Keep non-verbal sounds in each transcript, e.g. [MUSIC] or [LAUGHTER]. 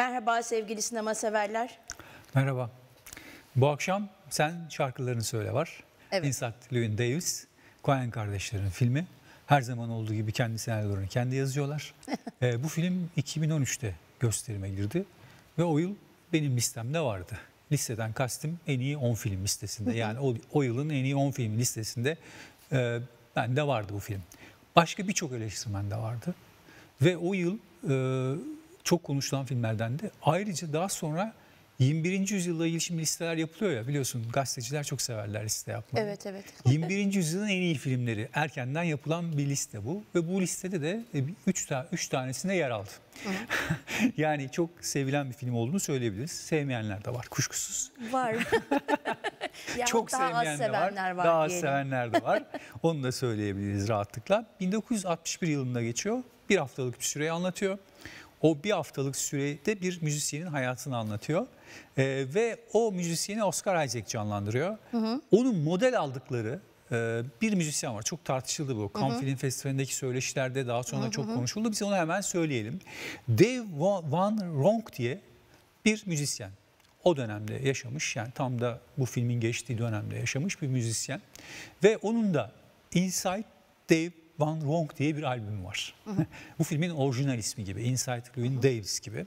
Merhaba sevgili sinema severler. Merhaba. Bu akşam sen şarkılarını söyle var. Evet. Insat Lewin Davis, Coen kardeşlerin filmi. Her zaman olduğu gibi kendi senaryolarını kendi yazıyorlar. [LAUGHS] e, bu film 2013'te gösterime girdi ve o yıl benim listemde vardı. Listeden kastım en iyi 10 film listesinde. yani o, o yılın en iyi 10 film listesinde e, bende vardı bu film. Başka birçok eleştirmen de vardı. Ve o yıl e, çok konuşulan filmlerden de. Ayrıca daha sonra 21. yüzyıla ilişkin listeler yapılıyor ya biliyorsun gazeteciler çok severler liste yapmayı. Evet evet. 21. yüzyılın en iyi filmleri erkenden yapılan bir liste bu ve bu listede de 3 e, ta 3 tanesinde yer aldı. [LAUGHS] yani çok sevilen bir film olduğunu söyleyebiliriz. Sevmeyenler de var kuşkusuz. Var. [LAUGHS] yani çok daha sevmeyen az de var. var daha az sevenler de var. Onu da söyleyebiliriz rahatlıkla. 1961 yılında geçiyor. Bir haftalık bir süreyi anlatıyor. O bir haftalık sürede bir müzisyenin hayatını anlatıyor. E, ve o müzisyeni Oscar Isaac canlandırıyor. Hı hı. Onun model aldıkları e, bir müzisyen var. Çok tartışıldı bu. Cannes Film Festivali'ndeki söyleşilerde daha sonra hı hı. çok konuşuldu. Biz onu hemen söyleyelim. Dave Van Ronk diye bir müzisyen o dönemde yaşamış yani tam da bu filmin geçtiği dönemde yaşamış bir müzisyen ve onun da Inside Dave Van Wrong diye bir albüm var. [LAUGHS] Bu filmin orijinal ismi gibi. Inside Llewyn Davis gibi.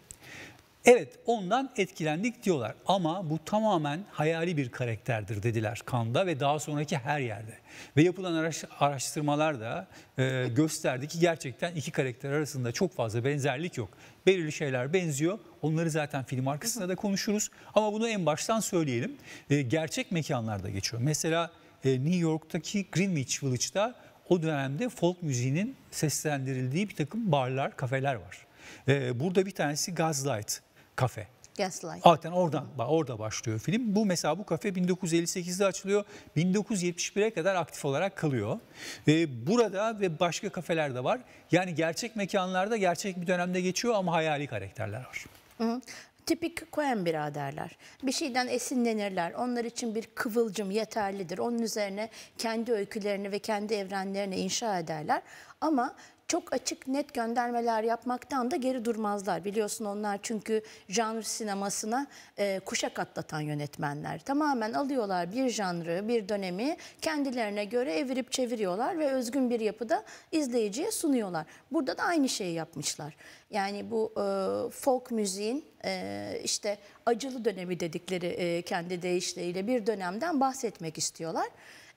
Evet ondan etkilendik diyorlar ama bu tamamen hayali bir karakterdir dediler Kanda ve daha sonraki her yerde. Ve yapılan araştırmalar da e, [LAUGHS] gösterdi ki gerçekten iki karakter arasında çok fazla benzerlik yok. Belirli şeyler benziyor onları zaten film arkasında da konuşuruz ama bunu en baştan söyleyelim. E, gerçek mekanlarda geçiyor. Mesela e, New York'taki Greenwich Village'da o dönemde folk müziğinin seslendirildiği bir takım barlar, kafeler var. Ee, burada bir tanesi Gaslight kafe. Gaslight. Zaten oradan orada başlıyor film. Bu mesela bu kafe 1958'de açılıyor. 1971'e kadar aktif olarak kalıyor. Ee, burada ve başka kafeler de var. Yani gerçek mekanlarda gerçek bir dönemde geçiyor ama hayali karakterler var. Hı tipik koyan biraderler. Bir şeyden esinlenirler. Onlar için bir kıvılcım yeterlidir. Onun üzerine kendi öykülerini ve kendi evrenlerini inşa ederler. Ama çok açık net göndermeler yapmaktan da geri durmazlar. Biliyorsun onlar çünkü janr sinemasına e, kuşak atlatan yönetmenler. Tamamen alıyorlar bir janrı, bir dönemi kendilerine göre evirip çeviriyorlar ve özgün bir yapıda izleyiciye sunuyorlar. Burada da aynı şeyi yapmışlar. Yani bu e, folk müziğin e, işte acılı dönemi dedikleri e, kendi deyişleriyle bir dönemden bahsetmek istiyorlar.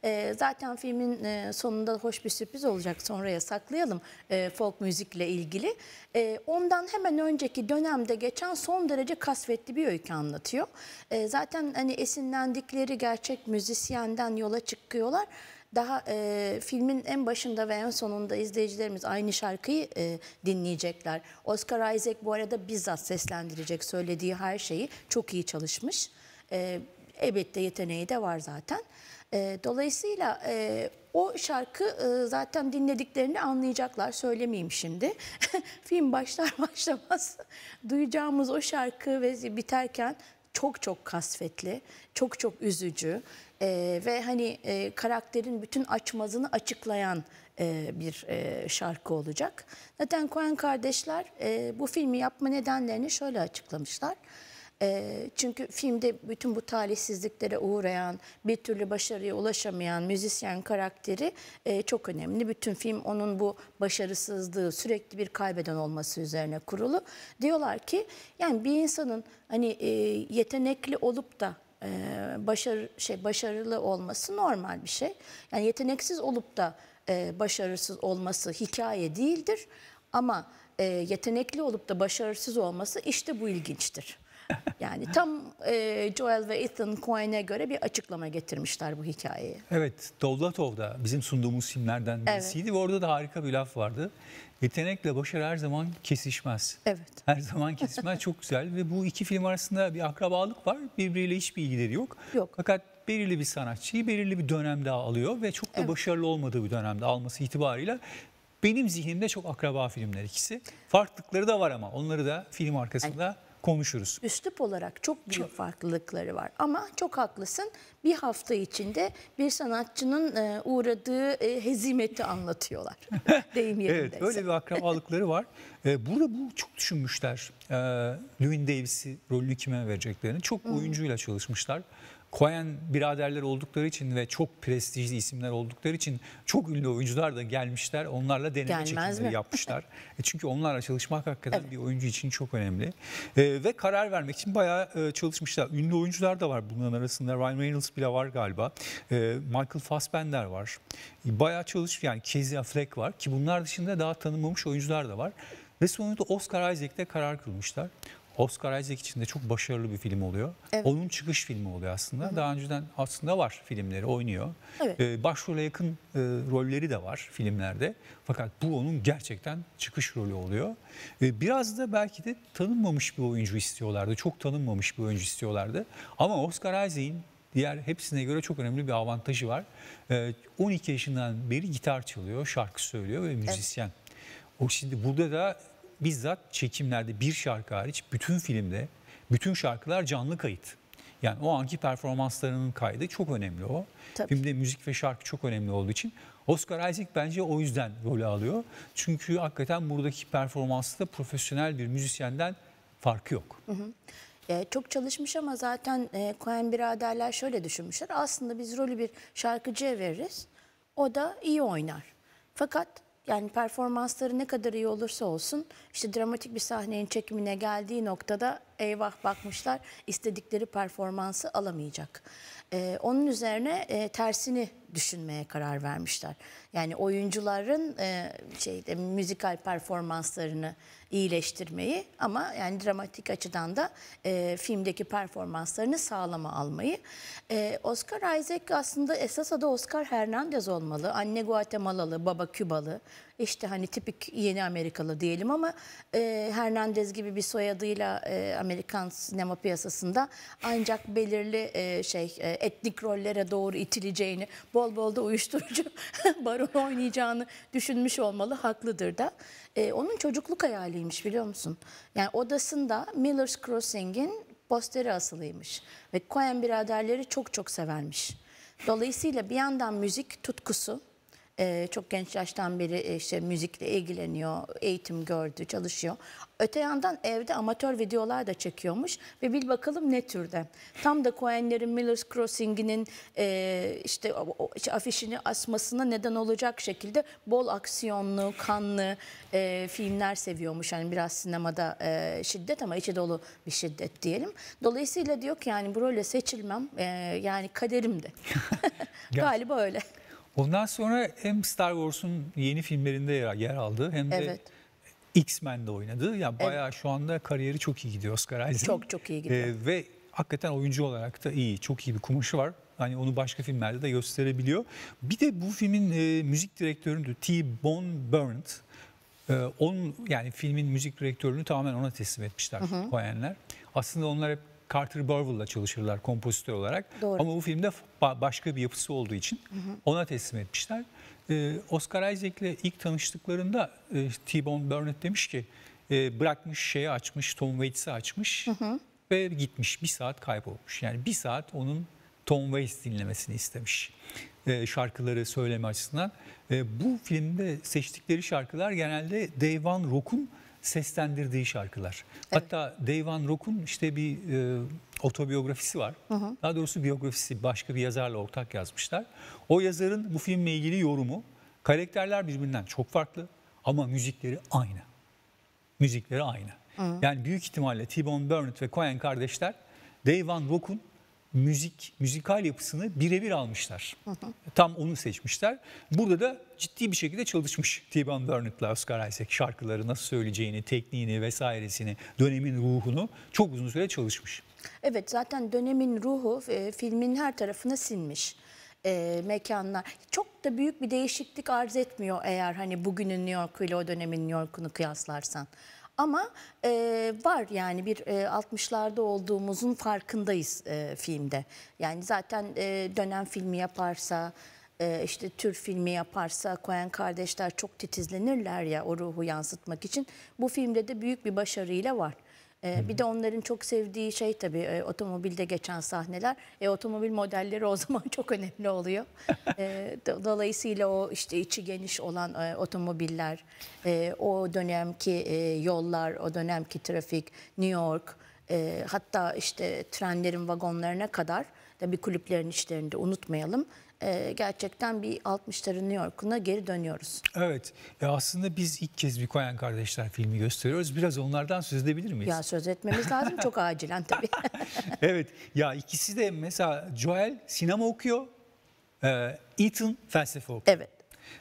E, zaten filmin e, sonunda hoş bir sürpriz olacak sonraya saklayalım e, folk müzikle ilgili. E, ondan hemen önceki dönemde geçen son derece kasvetli bir öykü anlatıyor. E, zaten hani esinlendikleri gerçek müzisyenden yola çıkıyorlar daha e, filmin en başında ve en sonunda izleyicilerimiz aynı şarkıyı e, dinleyecekler. Oscar Isaac bu arada bizzat seslendirecek söylediği her şeyi çok iyi çalışmış. E, Elbette yeteneği de var zaten. E, dolayısıyla e, o şarkı e, zaten dinlediklerini anlayacaklar. Söylemeyeyim şimdi. [LAUGHS] Film başlar [LAUGHS] başlamaz duyacağımız o şarkı ve biterken çok çok kasvetli, çok çok üzücü e, ve hani e, karakterin bütün açmazını açıklayan e, bir e, şarkı olacak. Zaten Coen kardeşler e, bu filmi yapma nedenlerini şöyle açıklamışlar çünkü filmde bütün bu talihsizliklere uğrayan, bir türlü başarıya ulaşamayan müzisyen karakteri e, çok önemli. Bütün film onun bu başarısızlığı, sürekli bir kaybeden olması üzerine kurulu. Diyorlar ki yani bir insanın hani e, yetenekli olup da e, başarı şey başarılı olması normal bir şey. Yani yeteneksiz olup da e, başarısız olması hikaye değildir ama e, yetenekli olup da başarısız olması işte bu ilginçtir. [LAUGHS] Yani tam e, Joel ve Ethan Coen'e göre bir açıklama getirmişler bu hikayeyi. Evet, Dovlatov'da bizim sunduğumuz filmlerden birisiydi evet. ve orada da harika bir laf vardı. Yetenekle başarı her zaman kesişmez. Evet. Her zaman kesişmez çok güzel ve bu iki film arasında bir akrabalık var. Birbiriyle hiçbir ilgileri yok. Yok. Fakat belirli bir sanatçıyı belirli bir dönemde alıyor ve çok da evet. başarılı olmadığı bir dönemde alması itibarıyla benim zihnimde çok akraba filmler ikisi. Farklılıkları da var ama onları da film arkasında konuşuruz. Üslup olarak çok büyük çok. farklılıkları var ama çok haklısın bir hafta içinde bir sanatçının e, uğradığı e, hezimeti anlatıyorlar. [LAUGHS] Deyim yerindeyse. Evet öyle bir akrabalıkları var. E, burada bu çok düşünmüşler. Louis Davis'i rolünü kime vereceklerini. Çok oyuncuyla çalışmışlar. Koyan biraderler oldukları için ve çok prestijli isimler oldukları için çok ünlü oyuncular da gelmişler. Onlarla deneme Gelmez çekimleri mi? yapmışlar. [LAUGHS] E çünkü onlarla çalışmak hakikaten evet. bir oyuncu için çok önemli. E, ve karar vermek için bayağı e, çalışmışlar. Ünlü oyuncular da var bunların arasında. Ryan Reynolds bile var galiba. E, Michael Fassbender var. E, bayağı çalış yani Casey Affleck var ki bunlar dışında daha tanınmamış oyuncular da var. Ve sonunda Oscar Isaac'te karar kılmışlar. Oscar Isaac için de çok başarılı bir film oluyor. Evet. Onun çıkış filmi oluyor aslında. Hı hı. Daha önceden aslında var filmleri oynuyor. Evet. Ee, başrole yakın e, rolleri de var filmlerde. Fakat bu onun gerçekten çıkış rolü oluyor. Ee, biraz da belki de tanınmamış bir oyuncu istiyorlardı. Çok tanınmamış bir oyuncu istiyorlardı. Ama Oscar Isaac'in diğer hepsine göre çok önemli bir avantajı var. Ee, 12 yaşından beri gitar çalıyor, şarkı söylüyor ve müzisyen. Evet. O şimdi burada da bizzat çekimlerde bir şarkı hariç bütün filmde bütün şarkılar canlı kayıt. Yani o anki performanslarının kaydı çok önemli o. Tabii. Filmde müzik ve şarkı çok önemli olduğu için Oscar Isaac bence o yüzden rolü alıyor. Çünkü hakikaten buradaki performansta profesyonel bir müzisyenden farkı yok. Hı hı. E, çok çalışmış ama zaten e, Cohen biraderler şöyle düşünmüşler. Aslında biz rolü bir şarkıcıya veririz. O da iyi oynar. Fakat yani performansları ne kadar iyi olursa olsun işte dramatik bir sahnenin çekimine geldiği noktada eyvah bakmışlar istedikleri performansı alamayacak. Ee, onun üzerine e, tersini düşünmeye karar vermişler. Yani oyuncuların e, şeyde müzikal performanslarını iyileştirmeyi ama yani dramatik açıdan da e, filmdeki performanslarını sağlama almayı. E, Oscar Isaac aslında esas adı Oscar Hernandez olmalı. Anne Guatemalalı, baba Kübalı. İşte hani tipik yeni Amerikalı diyelim ama e, Hernandez gibi bir soyadıyla e, Amerikan sinema piyasasında ancak belirli e, şey e, etnik rollere doğru itileceğini bol bol da uyuşturucu [LAUGHS] baron oynayacağını düşünmüş olmalı haklıdır da. E, onun çocukluk hayaliymiş biliyor musun? Yani odasında Miller's Crossing'in posteri asılıymış ve Coen biraderleri çok çok severmiş. Dolayısıyla bir yandan müzik tutkusu e, çok genç yaştan beri e, işte müzikle ilgileniyor, eğitim gördü, çalışıyor. Öte yandan evde amatör videolar da çekiyormuş ve bil bakalım ne türde. Tam da Coen'lerin Miller's Crossing'inin e, işte, işte afişini asmasına neden olacak şekilde bol aksiyonlu, kanlı e, filmler seviyormuş. Yani biraz sinemada e, şiddet ama içi dolu bir şiddet diyelim. Dolayısıyla diyor ki yani bu role seçilmem e, yani kaderimdi. [LAUGHS] [LAUGHS] Galiba öyle. Ondan sonra hem Star Wars'un yeni filmlerinde yer aldı hem de evet. X-Men'de oynadı. Ya yani bayağı evet. şu anda kariyeri çok iyi gidiyor Oscar Isaac'in. Çok çok iyi gidiyor. Ee, ve hakikaten oyuncu olarak da iyi. Çok iyi bir kumaşı var. Hani onu başka filmlerde de gösterebiliyor. Bir de bu filmin e, müzik direktöründü T. Bone Burnett. E, onun yani filmin müzik direktörünü tamamen ona teslim etmişler Koyenler. Aslında onlar hep Carter Burwell'la çalışırlar kompozitör olarak. Doğru. Ama bu filmde başka bir yapısı olduğu için hı hı. ona teslim etmişler. Ee, Oscar Isaac'le ilk tanıştıklarında e, T-Bone Burnett demiş ki e, bırakmış şeyi açmış, Tom Waits'i açmış hı hı. ve gitmiş. Bir saat kaybolmuş. Yani bir saat onun Tom Waits dinlemesini istemiş e, şarkıları söyleme açısından. E, bu filmde seçtikleri şarkılar genelde Dave Van Rock'un seslendirdiği şarkılar. Evet. Hatta Deyvan Rokun işte bir e, otobiyografisi var. Hı hı. Daha doğrusu biyografisi başka bir yazarla ortak yazmışlar. O yazarın bu filmle ilgili yorumu karakterler birbirinden çok farklı ama müzikleri aynı. Müzikleri aynı. Hı. Yani büyük ihtimalle T-Bone Burnett ve Coen kardeşler Dave Van Rock'un müzik, müzikal yapısını birebir almışlar. Hı hı. Tam onu seçmişler. Burada da ciddi bir şekilde çalışmış T-Bone Burnett'la Oscar Isaac şarkıları nasıl söyleyeceğini, tekniğini vesairesini, dönemin ruhunu çok uzun süre çalışmış. Evet zaten dönemin ruhu e, filmin her tarafına sinmiş e, mekanlar. Çok da büyük bir değişiklik arz etmiyor eğer hani bugünün New York'u ile o dönemin New York'unu kıyaslarsan. Ama e, var yani bir e, 60'larda olduğumuzun farkındayız e, filmde. Yani zaten e, dönem filmi yaparsa, e, işte tür filmi yaparsa koyan kardeşler çok titizlenirler ya o ruhu yansıtmak için. Bu filmde de büyük bir başarıyla var. E, bir de onların çok sevdiği şey tabii e, otomobilde geçen sahneler. E, otomobil modelleri o [LAUGHS] zaman çok önemli oluyor. e, dolayısıyla o işte içi geniş olan e, otomobiller, e, o dönemki e, yollar, o dönemki trafik, New York, e, hatta işte trenlerin vagonlarına kadar tabii kulüplerin içlerinde unutmayalım e, gerçekten bir 60'ların New York'una geri dönüyoruz. Evet. E aslında biz ilk kez bir Koyan Kardeşler filmi gösteriyoruz. Biraz onlardan söz edebilir miyiz? Ya söz etmemiz lazım. Çok acilen tabii. [LAUGHS] evet. Ya ikisi de mesela Joel sinema okuyor. E, Ethan felsefe okuyor. Evet.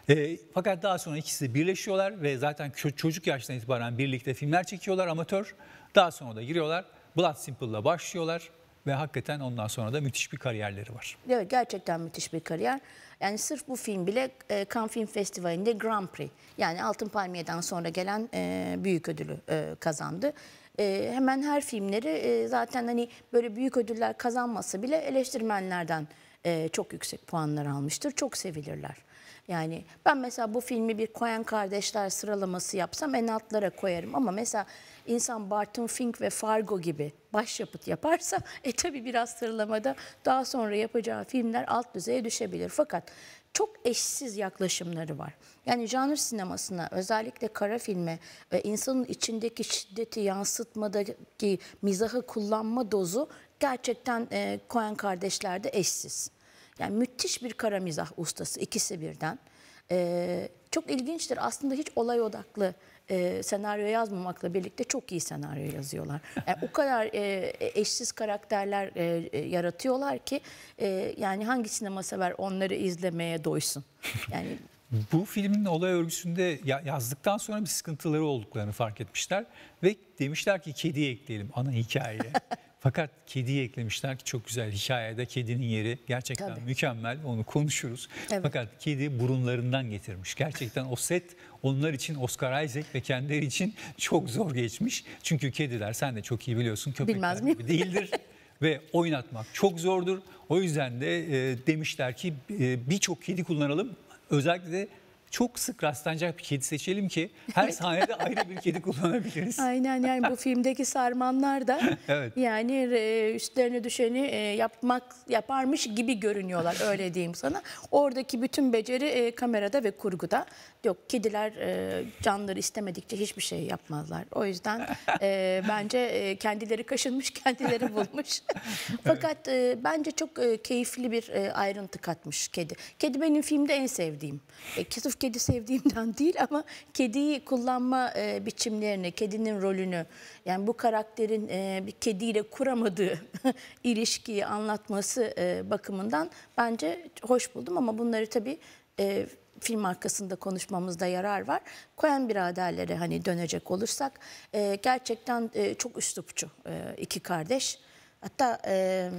E, fakat daha sonra ikisi de birleşiyorlar ve zaten çocuk yaştan itibaren birlikte filmler çekiyorlar amatör. Daha sonra da giriyorlar. Blood Simple'la başlıyorlar ve hakikaten ondan sonra da müthiş bir kariyerleri var. Evet gerçekten müthiş bir kariyer. Yani sırf bu film bile e, Cannes Film Festivali'nde Grand Prix yani Altın Palmiye'den sonra gelen e, büyük ödülü e, kazandı. E, hemen her filmleri e, zaten hani böyle büyük ödüller kazanmasa bile eleştirmenlerden e, çok yüksek puanlar almıştır. Çok sevilirler. Yani ben mesela bu filmi bir koyan kardeşler sıralaması yapsam en altlara koyarım ama mesela insan Barton Fink ve Fargo gibi başyapıt yaparsa [LAUGHS] e tabi biraz sıralamada daha sonra yapacağı filmler alt düzeye düşebilir. Fakat çok eşsiz yaklaşımları var. Yani janr sinemasına özellikle kara filme ve insanın içindeki şiddeti yansıtmadaki mizahı kullanma dozu gerçekten e, Coen kardeşlerde eşsiz. Yani müthiş bir kara mizah ustası ikisi birden. Ee, çok ilginçtir aslında hiç olay odaklı e, senaryo yazmamakla birlikte çok iyi senaryo yazıyorlar. Yani o kadar e, eşsiz karakterler e, e, yaratıyorlar ki e, yani hangi sinema sever onları izlemeye doysun. Yani Bu filmin olay örgüsünde yazdıktan sonra bir sıkıntıları olduklarını fark etmişler ve demişler ki kedi ekleyelim ana hikayeye. [LAUGHS] Fakat kediyi eklemişler ki çok güzel hikayede kedinin yeri gerçekten Tabii. mükemmel onu konuşuruz. Evet. Fakat kedi burunlarından getirmiş. Gerçekten o set onlar için Oscar Isaac ve kendileri için çok zor geçmiş. Çünkü kediler sen de çok iyi biliyorsun köpekler gibi değildir. [LAUGHS] ve oynatmak çok zordur. O yüzden de e, demişler ki e, birçok kedi kullanalım. Özellikle de çok sık rastlanacak bir kedi seçelim ki her sahnede ayrı bir kedi kullanabiliriz. Aynen yani bu filmdeki sarmanlar da [LAUGHS] evet. yani e, üstlerine düşeni e, yapmak yaparmış gibi görünüyorlar öyle diyeyim sana. Oradaki bütün beceri e, kamerada ve kurguda. Yok kediler canları istemedikçe hiçbir şey yapmazlar. O yüzden [LAUGHS] bence kendileri kaşınmış kendileri bulmuş. [LAUGHS] Fakat bence çok keyifli bir ayrıntı katmış kedi. Kedi benim filmde en sevdiğim. Kedi sırf kedi sevdiğimden [LAUGHS] değil ama kediyi kullanma e, biçimlerini, kedinin rolünü yani bu karakterin e, bir kediyle kuramadığı [LAUGHS] ilişkiyi anlatması e, bakımından bence hoş buldum ama bunları tabii e, film arkasında konuşmamızda yarar var. Koyan biraderlere hani dönecek olursak e, gerçekten e, çok üslupçu e, iki kardeş. Hatta e,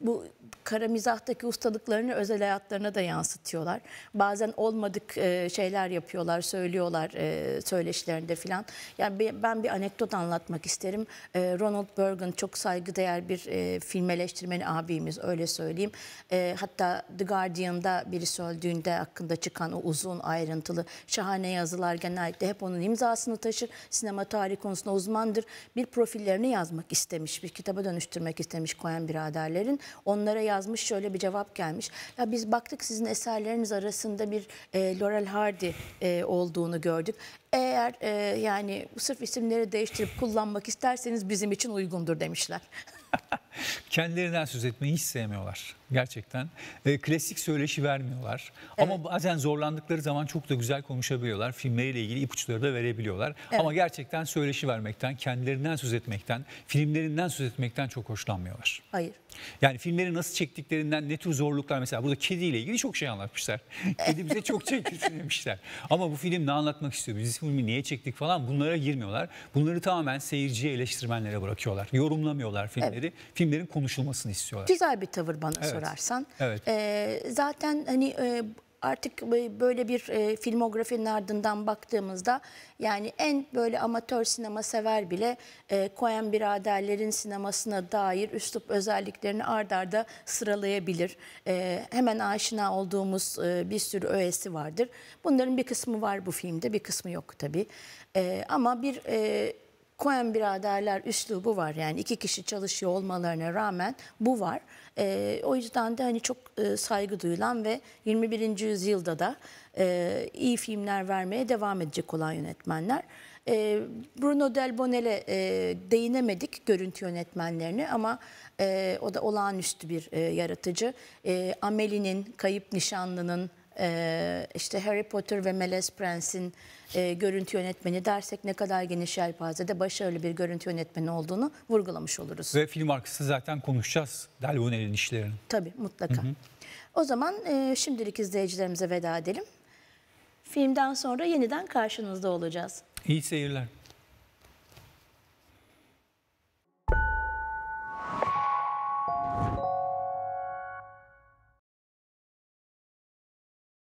bu kara mizahtaki ustalıklarını özel hayatlarına da yansıtıyorlar. Bazen olmadık e, şeyler yapıyorlar, söylüyorlar e, söyleşilerinde filan. Yani ben bir anekdot anlatmak isterim. E, Ronald Bergen çok saygıdeğer bir e, film eleştirmeni abimiz öyle söyleyeyim. E, hatta The Guardian'da birisi öldüğünde hakkında çıkan o uzun ayrıntılı şahane yazılar genellikle hep onun imzasını taşır. Sinema tarihi konusunda uzmandır. Bir profillerini yazmak istemiş, bir kitaba dönüştürmek istemiş koyan biraderlerin onlara yazmış şöyle bir cevap gelmiş. Ya biz baktık sizin eserleriniz arasında bir e, Laurel Hardy e, olduğunu gördük. Eğer e, yani sırf isimleri değiştirip kullanmak isterseniz bizim için uygundur demişler. [LAUGHS] Kendilerinden söz etmeyi hiç sevmiyorlar gerçekten. E, klasik söyleşi vermiyorlar. Evet. Ama bazen zorlandıkları zaman çok da güzel konuşabiliyorlar. Filmleriyle ilgili ipuçları da verebiliyorlar. Evet. Ama gerçekten söyleşi vermekten, kendilerinden söz etmekten, filmlerinden söz etmekten çok hoşlanmıyorlar. Hayır. Yani filmleri nasıl çektiklerinden ne tür zorluklar mesela burada kediyle ilgili çok şey anlatmışlar. Kedi bize çok [LAUGHS] çekilsin demişler. Ama bu film ne anlatmak istiyor? Biz filmi niye çektik falan bunlara girmiyorlar. Bunları tamamen seyirciye eleştirmenlere bırakıyorlar. Yorumlamıyorlar filmleri. Evet. Film filmlerin konuşulmasını istiyorlar. Güzel bir tavır bana evet. sorarsan. Evet. Ee, zaten hani e, artık böyle bir e, filmografinin ardından baktığımızda yani en böyle amatör sinema sever bile e, Coen biraderlerin sinemasına dair üslup özelliklerini ard arda sıralayabilir. E, hemen aşina olduğumuz e, bir sürü öğesi vardır. Bunların bir kısmı var bu filmde bir kısmı yok tabii. E, ama bir... E, Koyan biraderler üslubu var yani iki kişi çalışıyor olmalarına rağmen bu var. E, o yüzden de hani çok e, saygı duyulan ve 21. yüzyılda da e, iyi filmler vermeye devam edecek olan yönetmenler. E, Bruno Del e, değinemedik görüntü yönetmenlerini ama e, o da olağanüstü bir e, yaratıcı. E, Amelie'nin, Kayıp Nişanlı'nın, e, işte Harry Potter ve Meles Prens'in e, görüntü yönetmeni dersek ne kadar geniş yelpazede başarılı bir görüntü yönetmeni olduğunu vurgulamış oluruz. Ve film arkası zaten konuşacağız Delbonel'in işlerini. Tabii mutlaka. Hı hı. O zaman e, şimdilik izleyicilerimize veda edelim. Filmden sonra yeniden karşınızda olacağız. İyi seyirler.